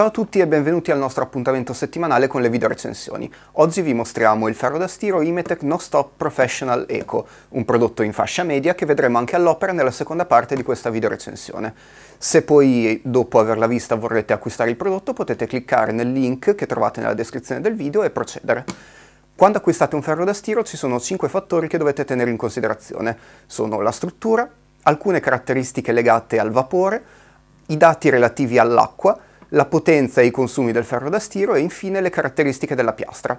Ciao a tutti e benvenuti al nostro appuntamento settimanale con le video recensioni. Oggi vi mostriamo il ferro da stiro Imetec No Stop Professional Eco, un prodotto in fascia media che vedremo anche all'opera nella seconda parte di questa video recensione. Se poi dopo averla vista vorrete acquistare il prodotto potete cliccare nel link che trovate nella descrizione del video e procedere. Quando acquistate un ferro da stiro ci sono 5 fattori che dovete tenere in considerazione. Sono la struttura, alcune caratteristiche legate al vapore, i dati relativi all'acqua, la potenza e i consumi del ferro da stiro e infine le caratteristiche della piastra.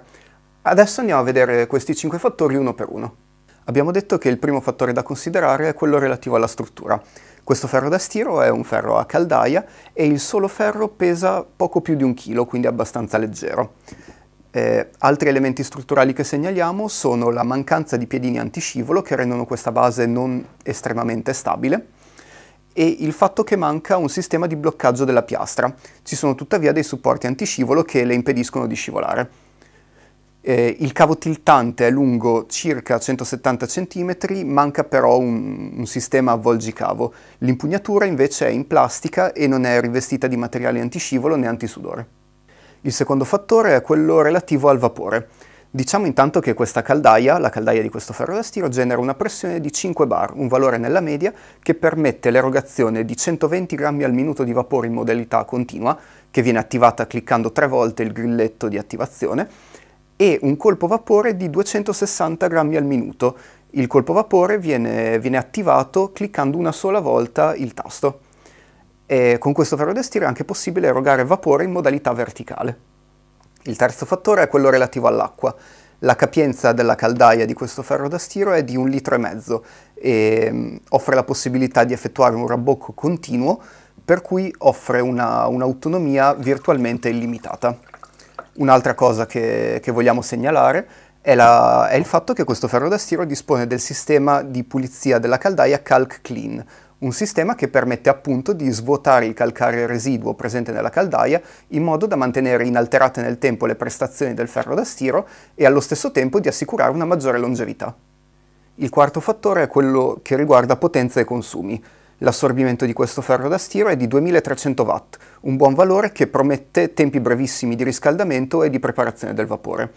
Adesso andiamo a vedere questi 5 fattori uno per uno. Abbiamo detto che il primo fattore da considerare è quello relativo alla struttura. Questo ferro da stiro è un ferro a caldaia e il solo ferro pesa poco più di un chilo, quindi abbastanza leggero. Eh, altri elementi strutturali che segnaliamo sono la mancanza di piedini antiscivolo che rendono questa base non estremamente stabile, e il fatto che manca un sistema di bloccaggio della piastra. Ci sono tuttavia dei supporti antiscivolo che le impediscono di scivolare. Eh, il cavo tiltante è lungo circa 170 cm, manca però un, un sistema avvolgicavo. L'impugnatura invece è in plastica e non è rivestita di materiali antiscivolo né antisudore. Il secondo fattore è quello relativo al vapore. Diciamo intanto che questa caldaia, la caldaia di questo ferro da stiro, genera una pressione di 5 bar, un valore nella media che permette l'erogazione di 120 grammi al minuto di vapore in modalità continua, che viene attivata cliccando tre volte il grilletto di attivazione, e un colpo vapore di 260 grammi al minuto. Il colpo vapore viene, viene attivato cliccando una sola volta il tasto. E con questo ferro da stiro è anche possibile erogare vapore in modalità verticale. Il terzo fattore è quello relativo all'acqua. La capienza della caldaia di questo ferro da stiro è di un litro e mezzo e mm, offre la possibilità di effettuare un rabocco continuo per cui offre un'autonomia virtualmente illimitata. Un'altra cosa che, che, vogliamo segnalare è, la, è il fatto che questo ferro da stiro dispone del sistema di pulizia della caldaia Calc Clean, un sistema che permette appunto di svuotare il calcare residuo presente nella caldaia in modo da mantenere inalterate nel tempo le prestazioni del ferro da stiro e allo stesso tempo di assicurare una maggiore longevità. Il quarto fattore è quello che riguarda potenza e consumi. L'assorbimento di questo ferro da stiro è di 2300 watt, un buon valore che promette tempi brevissimi di riscaldamento e di preparazione del vapore.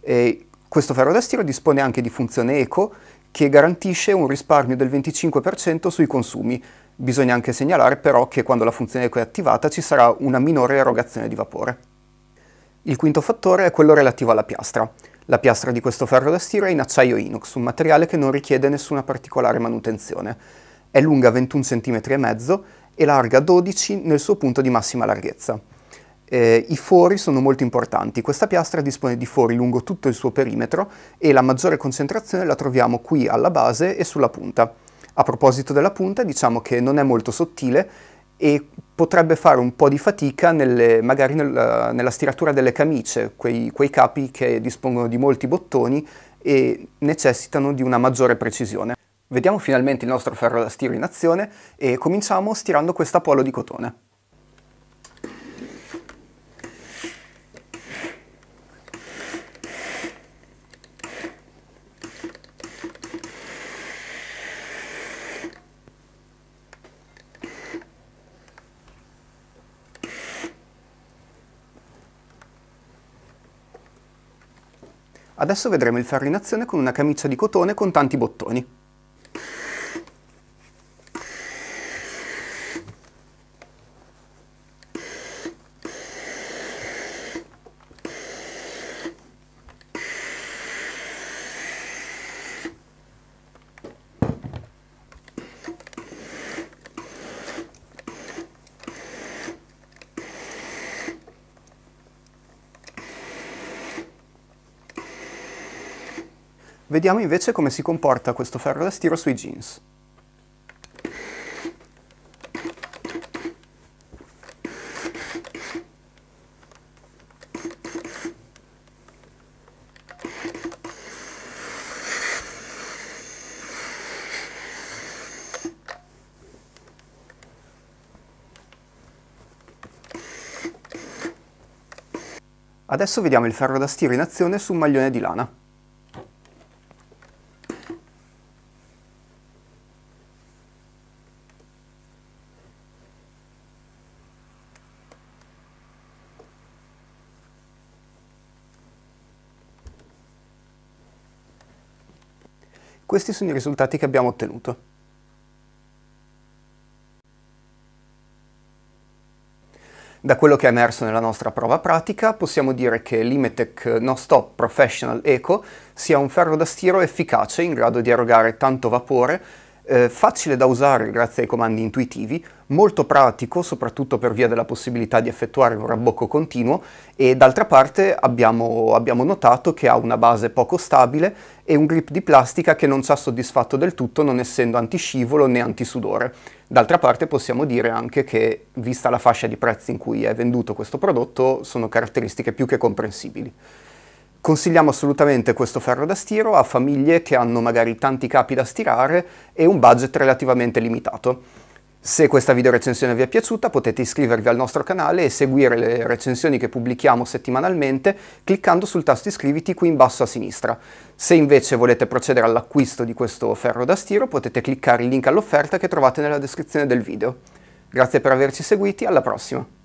E questo ferro da stiro dispone anche di funzione eco che garantisce un risparmio del 25% sui consumi. Bisogna anche segnalare però che quando la funzione eco è attivata ci sarà una minore erogazione di vapore. Il quinto fattore è quello relativo alla piastra. La piastra di questo ferro da stiro è in acciaio inox, un materiale che non richiede nessuna particolare manutenzione. È lunga 21 cm e mezzo e larga 12 nel suo punto di massima larghezza. Eh, I fori sono molto importanti, questa piastra dispone di fori lungo tutto il suo perimetro e la maggiore concentrazione la troviamo qui alla base e sulla punta. A proposito della punta diciamo che non è molto sottile e potrebbe fare un po' di fatica nelle, magari nella, eh, nella stiratura delle camicie, quei, quei capi che dispongono di molti bottoni e necessitano di una maggiore precisione. Vediamo finalmente il nostro ferro da stiro in azione e cominciamo stirando questa polo di cotone. Adesso vedremo il ferro in azione con una camicia di cotone con tanti bottoni. Vediamo invece come si comporta questo ferro da stiro sui jeans. Adesso vediamo il ferro da stiro in azione su un maglione di lana. Questi sono i risultati che abbiamo ottenuto. Da quello che è emerso nella nostra prova pratica possiamo dire che l'Imetec No Stop Professional Eco sia un ferro da stiro efficace in grado di erogare tanto vapore eh, facile da usare grazie ai comandi intuitivi, molto pratico soprattutto per via della possibilità di effettuare un rabbocco continuo e d'altra parte abbiamo, abbiamo notato che ha una base poco stabile e un grip di plastica che non ci ha soddisfatto del tutto non essendo antiscivolo né antisudore. D'altra parte possiamo dire anche che, vista la fascia di prezzi in cui è venduto questo prodotto, sono caratteristiche più che comprensibili. Consigliamo assolutamente questo ferro da stiro a famiglie che hanno magari tanti capi da stirare e un budget relativamente limitato. Se questa video recensione vi è piaciuta potete iscrivervi al nostro canale e seguire le recensioni che pubblichiamo settimanalmente cliccando sul tasto iscriviti qui in basso a sinistra. Se invece volete procedere all'acquisto di questo ferro da stiro potete cliccare il link all'offerta che trovate nella descrizione del video. Grazie per averci seguiti, alla prossima!